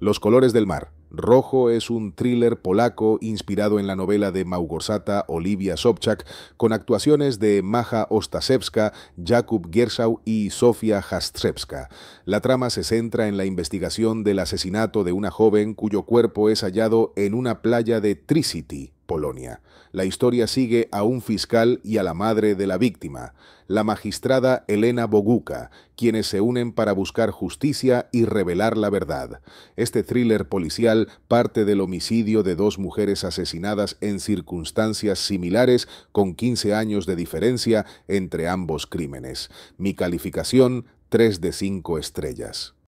Los colores del mar. Rojo es un thriller polaco inspirado en la novela de Małgorzata Olivia Sobczak, con actuaciones de Maja Ostasewska, Jakub Gershaw y Sofia Jastrzewska. La trama se centra en la investigación del asesinato de una joven cuyo cuerpo es hallado en una playa de Tricity, Polonia. La historia sigue a un fiscal y a la madre de la víctima, la magistrada Elena Boguca, quienes se unen para buscar justicia y revelar la verdad. Este thriller policial parte del homicidio de dos mujeres asesinadas en circunstancias similares con 15 años de diferencia entre ambos crímenes. Mi calificación, 3 de 5 estrellas.